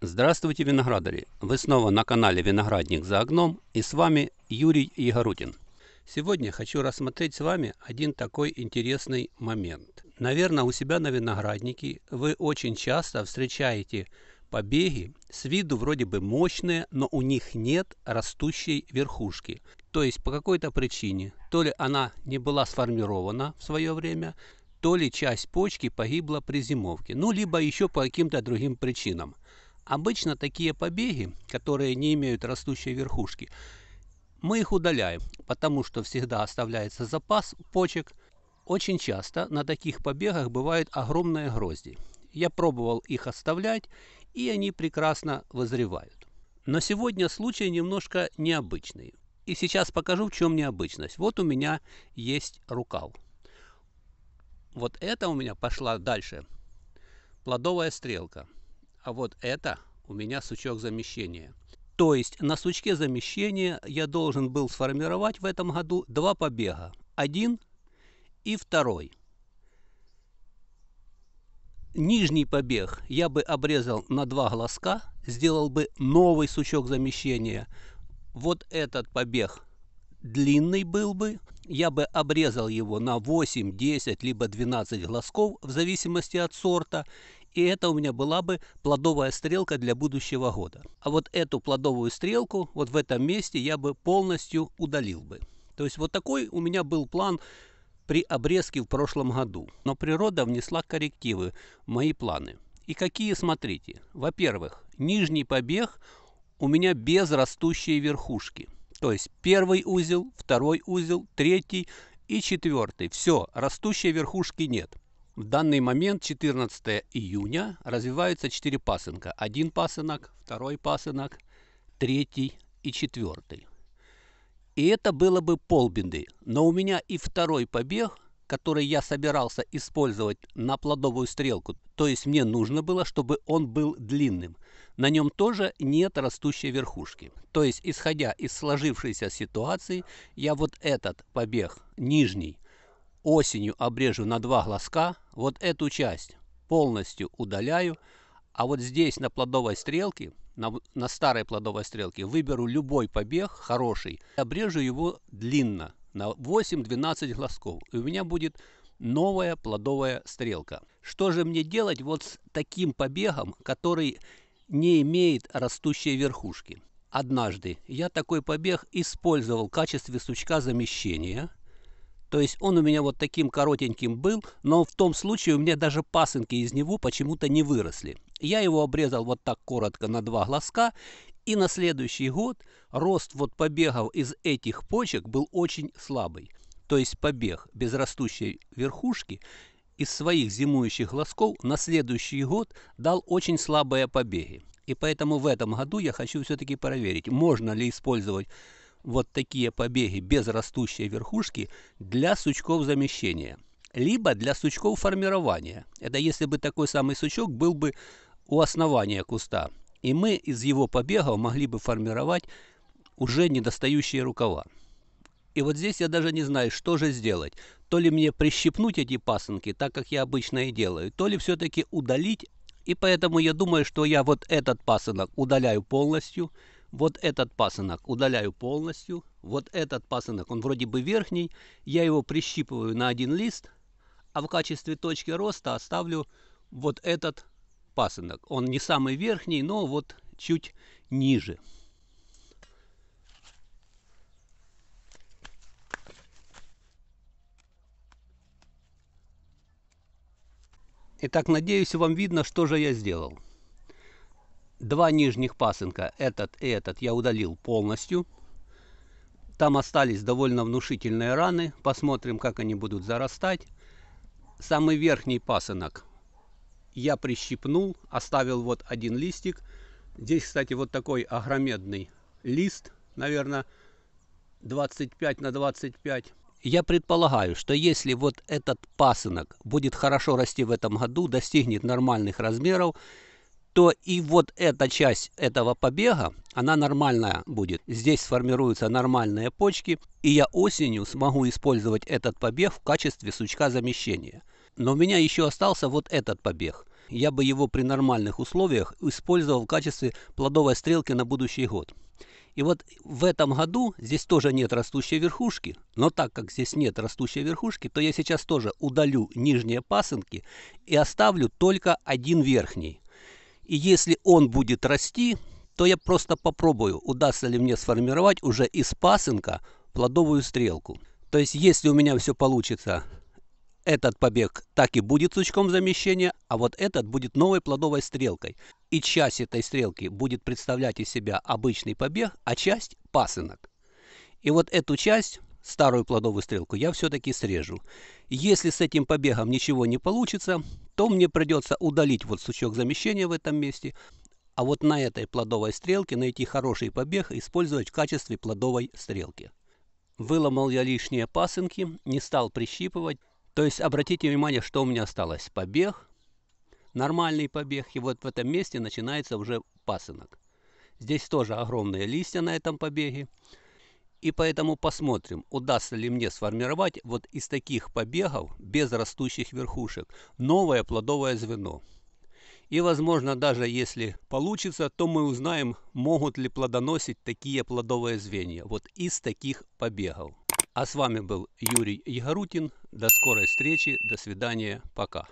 Здравствуйте, виноградари! Вы снова на канале «Виноградник за огном» и с вами Юрий Егорутин. Сегодня хочу рассмотреть с вами один такой интересный момент. Наверное, у себя на винограднике вы очень часто встречаете побеги с виду вроде бы мощные, но у них нет растущей верхушки. То есть по какой-то причине, то ли она не была сформирована в свое время, то ли часть почки погибла при зимовке, ну либо еще по каким-то другим причинам. Обычно такие побеги, которые не имеют растущей верхушки, мы их удаляем, потому что всегда оставляется запас почек. Очень часто на таких побегах бывают огромные грозди. Я пробовал их оставлять, и они прекрасно вызревают. Но сегодня случай немножко необычный. И сейчас покажу, в чем необычность. Вот у меня есть рукав. Вот это у меня пошла дальше. Плодовая стрелка. А вот это у меня сучок замещения. То есть на сучке замещения я должен был сформировать в этом году два побега. Один и второй. Нижний побег я бы обрезал на два глазка, сделал бы новый сучок замещения. Вот этот побег длинный был бы, я бы обрезал его на 8, 10, либо 12 глазков, в зависимости от сорта, и это у меня была бы плодовая стрелка для будущего года. А вот эту плодовую стрелку вот в этом месте я бы полностью удалил бы. То есть вот такой у меня был план при обрезке в прошлом году. Но природа внесла коррективы в мои планы. И какие, смотрите. Во-первых, нижний побег у меня без растущей верхушки. То есть первый узел, второй узел, третий и четвертый. Все, растущей верхушки нет. В данный момент, 14 июня, развиваются 4 пасынка. Один пасынок, второй пасынок, третий и четвертый. И это было бы полбеды. Но у меня и второй побег, который я собирался использовать на плодовую стрелку, то есть мне нужно было, чтобы он был длинным. На нем тоже нет растущей верхушки. То есть, исходя из сложившейся ситуации, я вот этот побег, нижний, осенью обрежу на два глазка, вот эту часть полностью удаляю, а вот здесь на плодовой стрелке, на, на старой плодовой стрелке, выберу любой побег хороший, обрежу его длинно, на 8-12 глазков, и у меня будет новая плодовая стрелка. Что же мне делать вот с таким побегом, который не имеет растущей верхушки? Однажды я такой побег использовал в качестве сучка замещения – то есть он у меня вот таким коротеньким был, но в том случае у меня даже пасынки из него почему-то не выросли. Я его обрезал вот так коротко на два глазка, и на следующий год рост вот побегов из этих почек был очень слабый. То есть побег без растущей верхушки из своих зимующих глазков на следующий год дал очень слабые побеги. И поэтому в этом году я хочу все-таки проверить, можно ли использовать вот такие побеги без растущей верхушки для сучков замещения, либо для сучков формирования. Это если бы такой самый сучок был бы у основания куста, и мы из его побегов могли бы формировать уже недостающие рукава. И вот здесь я даже не знаю, что же сделать. То ли мне прищипнуть эти пасынки, так как я обычно и делаю, то ли все-таки удалить. И поэтому я думаю, что я вот этот пасынок удаляю полностью – вот этот пасынок удаляю полностью, вот этот пасынок, он вроде бы верхний, я его прищипываю на один лист, а в качестве точки роста оставлю вот этот пасынок. Он не самый верхний, но вот чуть ниже. Итак, надеюсь, вам видно, что же я сделал. Два нижних пасынка, этот и этот, я удалил полностью. Там остались довольно внушительные раны. Посмотрим, как они будут зарастать. Самый верхний пасынок я прищипнул, оставил вот один листик. Здесь, кстати, вот такой огромедный лист, наверное, 25 на 25. Я предполагаю, что если вот этот пасынок будет хорошо расти в этом году, достигнет нормальных размеров, то и вот эта часть этого побега, она нормальная будет. Здесь сформируются нормальные почки, и я осенью смогу использовать этот побег в качестве сучка замещения. Но у меня еще остался вот этот побег. Я бы его при нормальных условиях использовал в качестве плодовой стрелки на будущий год. И вот в этом году здесь тоже нет растущей верхушки, но так как здесь нет растущей верхушки, то я сейчас тоже удалю нижние пасынки и оставлю только один верхний. И если он будет расти, то я просто попробую, удастся ли мне сформировать уже из пасынка плодовую стрелку. То есть, если у меня все получится, этот побег так и будет сучком замещения, а вот этот будет новой плодовой стрелкой. И часть этой стрелки будет представлять из себя обычный побег, а часть – пасынок. И вот эту часть старую плодовую стрелку я все-таки срежу. Если с этим побегом ничего не получится, то мне придется удалить вот сучок замещения в этом месте, а вот на этой плодовой стрелке найти хороший побег и использовать в качестве плодовой стрелки. Выломал я лишние пасынки, не стал прищипывать. То есть обратите внимание, что у меня осталось. Побег, нормальный побег, и вот в этом месте начинается уже пасынок. Здесь тоже огромные листья на этом побеге. И поэтому посмотрим, удастся ли мне сформировать вот из таких побегов, без растущих верхушек, новое плодовое звено. И, возможно, даже если получится, то мы узнаем, могут ли плодоносить такие плодовые звенья, вот из таких побегов. А с вами был Юрий Егорутин. До скорой встречи, до свидания, пока.